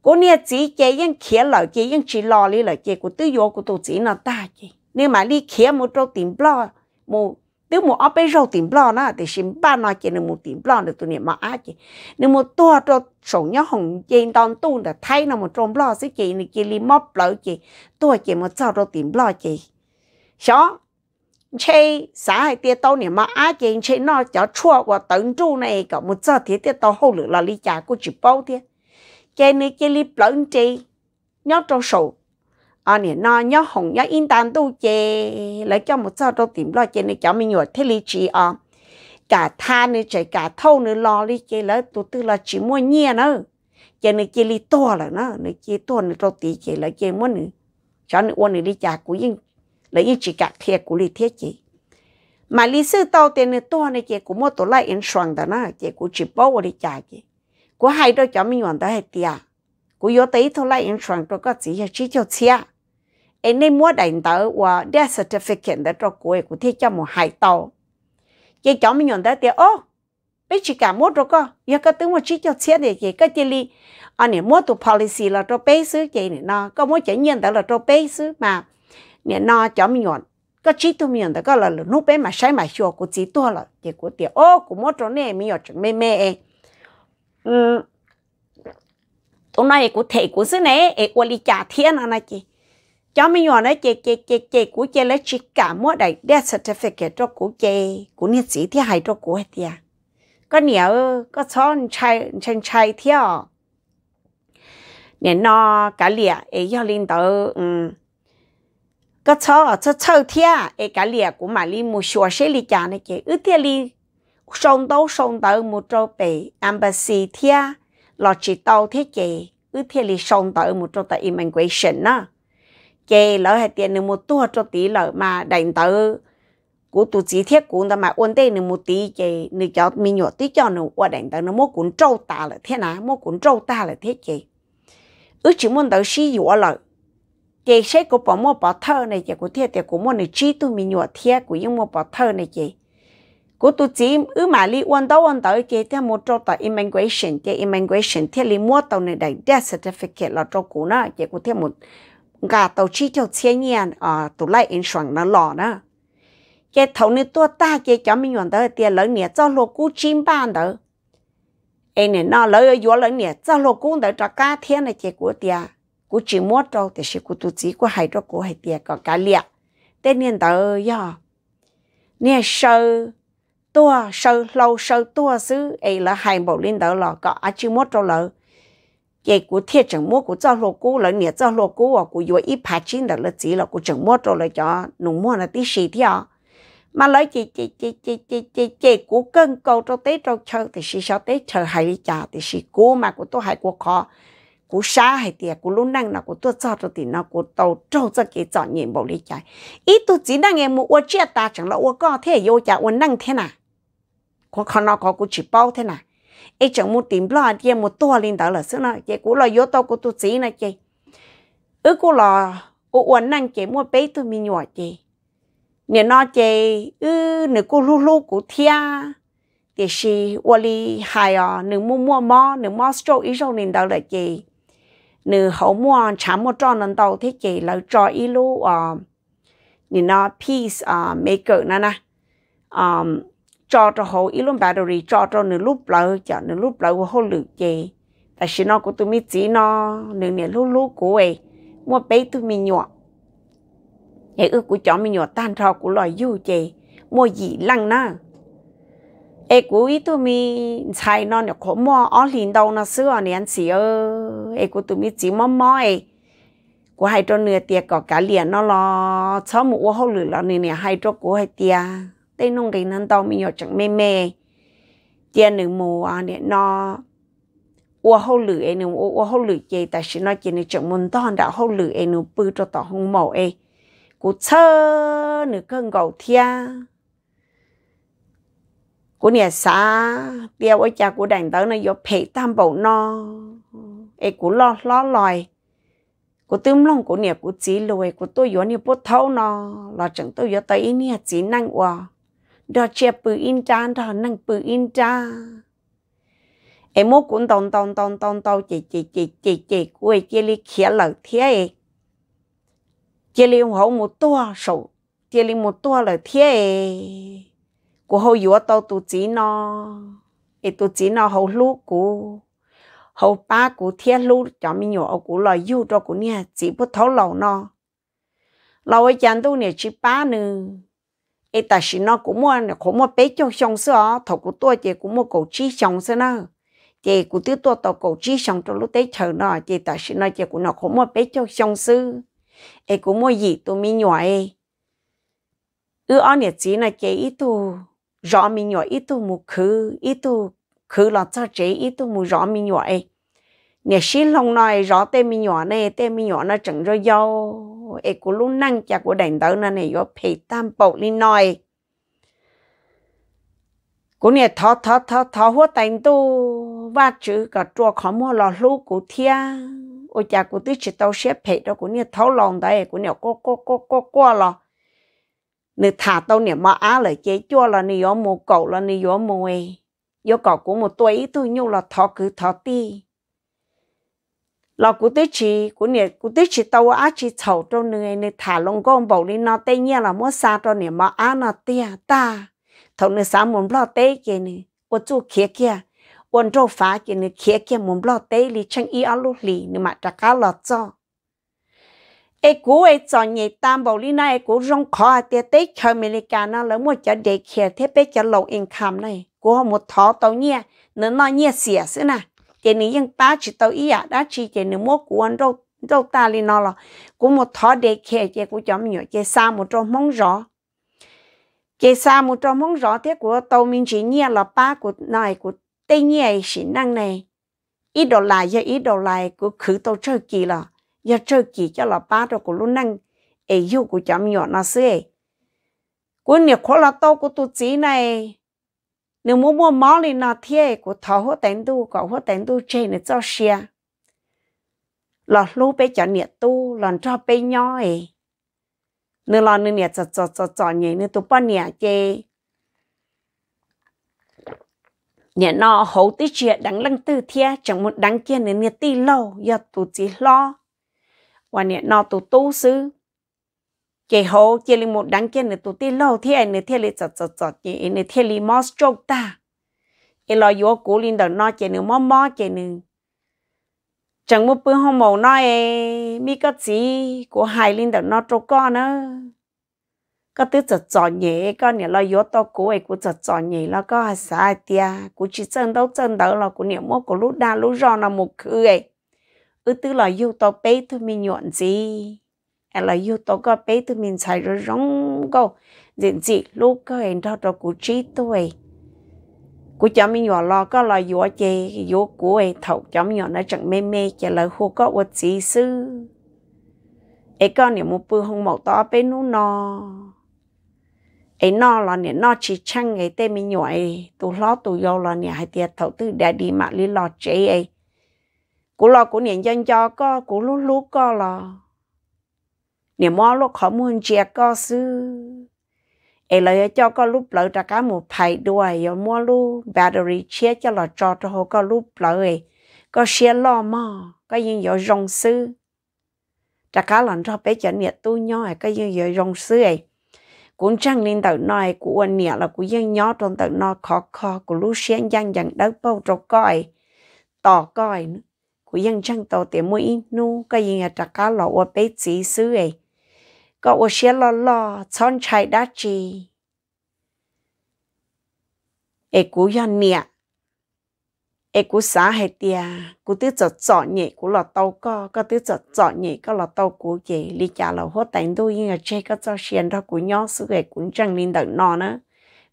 cô nè chỉ chị vẫn khía lời chị vẫn chỉ lo lý lời chị của tư yếu của tổ chỉ nó ta chị nếu mà đi khía một trâu tìm lo một tức một áp bây rau tìm bò nó thì xin ba nó chỉ nên một tìm bò được tụi niệm mà á chỉ nên một tua cho sổ nhớ hồng trên đòn tu để thay nó một trong bò sẽ chỉ nên chỉ li móp lỡ chỉ tua chỉ một sau rồi tìm bò chỉ đó chế xã hội tiết tao niệm mà á chỉ chế nó cho chua và tận trụ này cả một giờ thì tiết tao hậu lửa là lý trả của chụp bao thế chế nên chỉ li lỡ chỉ nhớ trong sổ à nè nó hồng nhớ in tan tu chê lấy cho một sao đâu tìm lo chê này cho mình nhớ thế lý chị à ờ. cả tha nữa chạy cả thâu nữa lo lý chê lấy tụi tư là chỉ mua nhia nữa chê này chê lý to là nó này chê to nữa đâu tí chê lấy mua nữa cho nên uôn này đi chả của lấy yên chỉ cả thiệt của lý thiết chị mà lý sư tao tiền này to này chê của mua tổ lại in xoàng đó nó chê của chỉ bao đi chả chị của hai đôi cho mình hoàn tới hết tiệt cú yếu tí thôi lại in chuẩn rồi có chỉ chỉ cho chia anh nên mua đánh tờ và death certificate đó cho cô ấy cũng thiết cho một hải tàu cái cháu mình nhận tới thì ô bây chỉ cả mua rồi có giờ có tiếng một chỉ cho chia để gì cái chỉ li anh em mua tụ policy là cho bé xứ vậy này nó có mua chỉ nhận tới là cho bé xứ mà nè nó cháu mình nhận có chỉ tụ mình nhận tới có là lúc bé mà sai mà chua của chỉ tua là chỉ của tiền ô của mua chỗ này mình nhận cho mẹ mẹ ừ tụi nó của thể của xứ này ấy của lý trả thiên anh chị cho mình nhỏ nó chị chị chị chị của chị lấy chỉ cả mua đại death certificate cho của chị của nhiệt sĩ thì hay cho của hết à có nhiều có số trai trai trai thế à nên nó cả lìa ấy do linh tử um có số ở số sâu thế à ấy cả lìa của mà linh một số sẽ lý trả này chị ước thế linh sông đâu sông đâu một trâu bể embassy thế à lo chỉ tao thế chị cứ thế li xong tới một chỗ tại immigration á chị lỡ hai tiền được một tua cho tí lỡ mà đánh tới của tu chỉ thiết cũng ta mà ôn tê được một tí chị nữ cho mình nhỏ tí cho nó qua đánh tới nó mua cuốn trâu ta là thế nào mua cuốn trâu ta là thế chị ước chỉ muốn tới xí dụ lỡ chị sẽ có bỏ mua bỏ thơ này chị của thiết thì của mua này chi tu mi nhỏ thiết của những mua bỏ thơ này chị cô tu chỉ ư mà li quan đó quan tới kia theo một chỗ tại immigration cái immigration theo li mua tàu này đại death certificate là chỗ cũ nữa cái cô theo một gà tàu chi cho xe nhiên à, à tụ lại insurance nó lò nữa cái tàu này tua ta cái cho mình nhận tới tiền lớn nhẹ cho lô cú chim ban đó em này nó lấy ở chỗ lớn nhẹ cho lô cú đó cho cá thiên này cái của tiền cú chỉ mua cho thì sẽ cú tu chỉ của hai cho cú hai tiền còn cá liệt tên nhiên đó ya nè sơ tua sâu lâu sâu tua xứ ấy là hai bộ linh đó là có á chứ mốt trâu lợ vậy của thiệt chẳng mua của cho lô cũ là nhiệt cho lô cũ à của vừa ít phá chín là chỉ là của chẳng mua trâu lợ cho nung mua là tí xì thế mà lấy chị chị chị chị chị chị chị của cân cầu cho tế cho chơi thì xì sao tế chơi hay đi chả thì xì cú mà của tôi hay của khó cú sa hay tiệt cú lúc năng là cú tôi cho cho thì nó cú tàu trâu cho cái chọn nhiệm bộ đi chạy ít tôi chỉ đang nghe một ô chia ta chẳng là ô có thế vô chả ô năng thế nào có khăn nó có cú chỉ bao thế này ấy chẳng muốn tìm lo chị một to lên đó là xưa nào, cái cú là yếu tố của tôi chỉ này chị ước cú là cô uốn năng chị mua bé tôi mình nhỏ chị nếu nó chị ư nếu cô lu lu của thia thì she wali hay à nếu mua mua mò nếu mua stroll ít rồi lên đó là chị nữ hậu mua chả một tròn lần đầu thế chị là trò ít lu à ờ, nên nó peace à maker nè nè um, ờ, cho cho hồ ý luôn battery cho cho nửa lúc lâu cho nửa lúc lâu hồ lử chê tại sao nó của tôi mới chỉ nó nửa nửa lúc lúc của ấy mua bé tôi mình nhọ ấy ước của chó mình nhọ tan thọ của loài du chê mua gì lăng na ấy của ít tôi mình xài nó nó khó mua ở liền đâu nó xưa này anh xì ơ ấy của tôi mới chỉ mò mò ấy của hai trò nửa tiệc có cả liền nó lo chó mua hồ lử là nửa nửa hai trò của hai tiệc tê nông cái nâng tàu mình ở chẳng mê mê chia nữ mù à nè nó ua hô lử em nữ ua hô lử chê tại sự nó chê nữ chẳng muốn tao đã hô lử em nữ bự cho tao hông màu em cú chơ nữ cơn gầu thia cú nè xa tiêu ở cha cú đánh tới nó vô phê tam bầu nó em cú lo lo lòi cô tôm lông cô nè cô chỉ lùi cô tôi yếu nè bút thâu nó là chẳng tôi yếu tới nè chỉ năng qua đó chia bự in cha đó nâng bự in cha em mua cũng tông tông tông tông tông chị chị chị chị chị quay chia li khía lở thế chia li hổ một tua số, chia li một tua lở thế của hậu yếu tao tu chỉ nó e tu chỉ nó hậu lú của hậu ba của thiết lú cho mình nhỏ của lo yêu cho của nè chỉ bút thấu lầu nó lâu ấy chán đâu nè chỉ ba nữa ai ta xin nó cũng mua nó cũng mua bé cho xong xưa thọ của tôi chị cũng mua cổ chi xong xưa nó chị cũng tiếp tôi tàu cổ chi xong trong lúc tới chờ nó chị ta xin nó chị cũng nó cũng mua bé cho xong xưa ai cũng mua gì tôi mi nhỏ ai ư ăn nhật gì là chị ít tu rõ mi nhỏ ít tu mù khứ ít tu khứ là cho chị ít tu mù rõ mi nhỏ ai nhà xin lòng này rõ tên mi nhỏ này tên mi nhỏ nó chẳng rồi dâu e của lu năng cha của đành tớ nên này có phê tam bộ li nói cũng nè thọ thọ thọ thọ hua tành tu ba chữ cả chùa khó mua lò lu của thia ôi cha của tứ chỉ tao xếp phê đó cũng nè thấu lòng đấy cũng nè cô cô cô cô cô lò nè thả tao nè mà á lời chế chua là nè yếu mù cậu là nè yếu mù ấy yếu của một tuổi tôi nhu là thọ cứ thọ ti lọ cú tết chi, cú nè cú tết chi tàu á chi chầu cho người nè thả lông con bảo đi nó tây nhiên là mua xa cho nè mà á nó tia à ta thầu nè xá muốn lo tê kia nè ô chú kia kia ôn trâu phá kia nè kia kia muốn lo tê li chăng y á lúc li nè mà trả cá lọ cho ê cú ê cho nhị tam bảo đi nè cú rong khó tia tê cho America nó lỡ mua cho để kia thế bé cho yên income này cú họ một thó tàu nhia nó nó nhia xỉa xứ nè chị nữ dân ba chỉ tàu ý à đã chỉ chị nữ mua của đâu đâu ta li nó là của một thọ đề khe chị của chấm nhỏ chị xa một trong mong rõ chị xa một trong mong rõ thế của tàu mình chỉ nghe là ba của này của tây nhia sĩ năng này ít đồ lại giờ ít đồ lại của khử tàu chơi kỳ là giờ chơi kỳ cho là ba rồi của luôn năng ấy yêu của chấm nhỏ nó xưa của nhiều khó là tàu của tôi chỉ này nếu muốn mua mỏ thì nó thiê của thọ hoa tén tu có hoa tén tu trên để cho xia lọt lú bé cho nhiệt tu lọt cho bé nhỏ ấy nếu lọt nên nhiệt cho cho cho cho nhỉ nếu tu bao nhiệt chê nhiệt nó hậu tí chuyện đắng lăng tư thiê chẳng muốn đắng kia nên nhiệt tí lâu giờ tu chỉ lo và nhiệt nó tu tu sư chế hồ chế li một đăng kia nữa tụi tê lâu thế anh nữa thế li chật chật chật chế anh nữa thế li mò stroke ta cái lo yếu cố linh đầu nó chế nữa mò mò chế nữa chẳng một bữa hôm màu nói mi có gì của hai linh đầu nó cho con nữa có tứ chật chật nhẹ con nhà lo yếu to cố ấy của chật chật nhẹ là có sai tia của chỉ chân đâu chân đâu là của niệm mốt của lúc đa lúc rò là một khư ư tứ lo yếu to bé thôi mi nhọn gì à là yêu tổ có bé tụi mình xài rồi rong go diện dị lúc có em đó đó của trí tôi của cho mình nhỏ lo có là yếu chê yếu của em thầu cho mình nhỏ nó chẳng mê mê chả là hô có vật gì sư em con niệm một bữa không một to bé nó no ấy no là nè no chỉ chăng ấy tên mình nhỏ ấy tụ lo tụ yêu là nè hai tiệt thầu tư đã đi mà lý lo chế ấy của lo của nè dân cho có của lúc lúc có là nè mò lúc khó muốn chia có sư ấy lời cho có lúc lỡ ra cá một phải đuôi rồi mua lu battery chia cho là cho cho hồ có lúc lỡ ấy có chia lo mò có những giờ rong sư ra cá lần cho bé cho nhiệt tu nhỏ ấy có những giờ rong sư ấy cũng chẳng nên tự nói của anh nhiệt là của dân nhỏ trong tự nó khó khó của lúc xuyên dân dần đất bao trâu coi tỏ coi nữa của dân chẳng tổ tiền mũi nu có những giờ ra cá lẩu ở bé chỉ sư ấy có ô xe lo lo chọn chạy đá chi ê cú yên nè ê cú xã hệ tia cú tứ cho chọn nhị cú lọ tàu có có tứ cho chọn nhị có lọ tàu cú gì lý trả lọ hốt tánh đôi nhưng mà chê có cho xe đó cú nhỏ sự ghê cũng chẳng linh đợt nọ nữa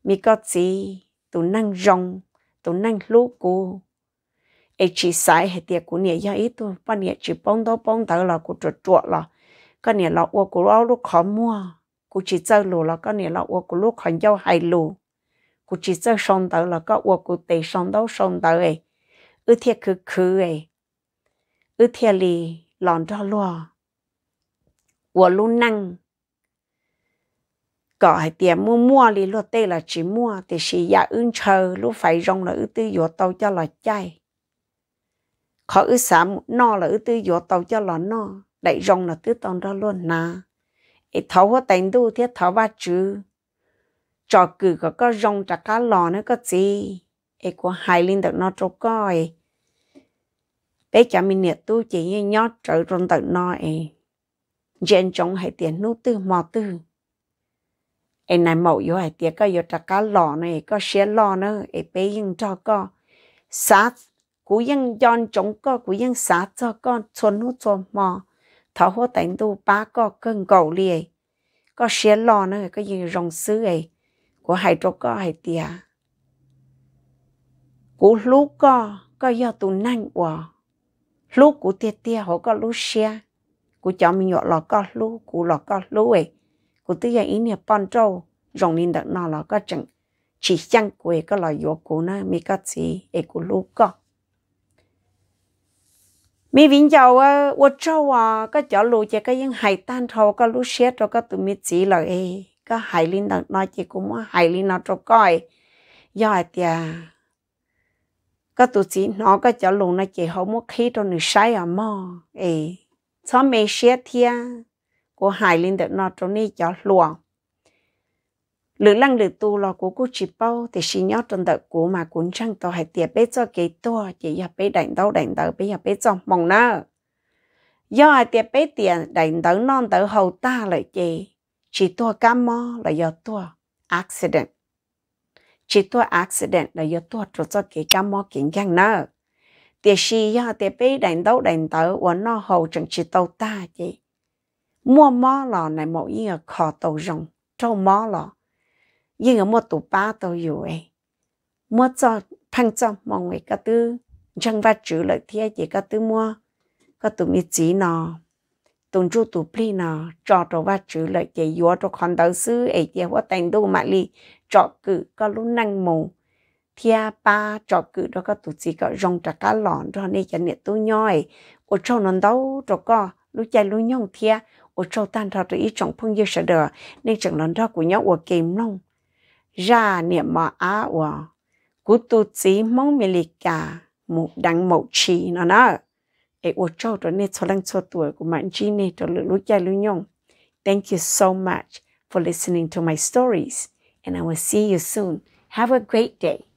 mi có gì tụ năng rong tụ năng lú cú ê chỉ xã hệ tia cú nè yo ít tu ba nè chỉ bông đó bông tàu là cú trượt trượt là có nghĩa là ô của nó lúc khó mua cụ chỉ chơi lù là có nghĩa là ô của lúc khó dâu hay lù cụ chỉ chơi sông tới là có ô của tề sông đâu sông tới ấy ư thiệt cứ cứ ấy ư thiệt lì lòn cho lùa ô lu năng có hai tiền mua mua lì lô tê là chỉ mua thì chỉ giả ưng chờ lúc phải rong là ư tư dỗ tàu cho là chay khó ư xả no là ư tư dỗ tàu cho là no đại rong là tứ tông đó luôn nà ít thấu có tên tu thiết thấu ba chữ trò cử có có rong chả cá lò nữa có gì ít có hai linh tự nó trâu coi bé chả mình nhiệt tu chỉ như nhót trở rong tận nó ấy gen chống hay tiền nô tư mò tư em này mẫu vô hay tiền có vô trà cá lò này có xe lò nữa em bé yên cho co sát cú yên giòn chống có cú yên sát cho con chôn nút chuồn mò thảo hô tánh tu ba có cơn cầu liền có xé lo nữa có gì rong sứ ấy của hai trò có hai tia của lú có có do tu năng của lú của tia tia họ có lú xé của cho mình nhỏ lọ có lú của lọ có lú ấy của tư gia ý nè bon châu, rong nên đặt nó lọ có chẳng chỉ chăng của có lọ yếu của nó mi có gì ấy của lú có mi vĩnh giàu ờ, á ô trâu à cái chỗ lù chè cái những hải tan thầu cái lú xét rồi cái tụi mi chỉ lời ê cái hải linh đó nói chị cũng muốn hải linh nó cho coi do tiệt cái tụi chỉ nó cái chỗ lù nó chị không muốn khí cho người say à mò ê xóm mê xét thia của hải linh đó nó cho nên chỗ luồng lữ lăng lữ tu lo của cô chỉ bao thì xí nhót trong đợt của mà cuốn trăng tôi hay tiệp bé cho cái to chỉ giờ bé đánh đầu đánh đầu bé giờ bé trong mong nơ do ai tiệt bé tiền đánh đầu non đỡ hầu ta lại chị chỉ tua cam mo là do tua accident chỉ tua accident là do tua trượt cho cái cam mo kiện gang nơ thì xí do tiệp bé đánh đầu đánh đầu và nó hầu chẳng chỉ tàu ta chị mua mò lò này mỗi giờ khó tàu rồng trâu mò lò nhưng ở một tủ ba tàu dù ấy mua cho phăng cho mọi người các tư chẳng vật chữ lợi thế chỉ các tư mua các tụ mi chỉ nó tụng chú tụ pli nó cho đồ vật chữ lợi chỉ yếu cho con đầu sư ấy chỉ hóa thành đô mà li cho cử có lũ năng mù thia ba cho cử đó các tụ chỉ có rong trả cá lọn cho nên chẳng niệm tu nhoi ở trong nó đâu cho có lũ chạy lũ nhong thia ở trong tan thọ tự ý trong phong yêu sợ đờ nên chẳng lần đó của nhau ở kìm long ra niệm mà á wa cú tu chỉ mong mi lì cả một đằng một chi nó nó ấy ô cho tôi nên cho lăng cho tuổi của bạn chi nên cho lũ lũ gia lũ nhung thank you so much for listening to my stories and I will see you soon have a great day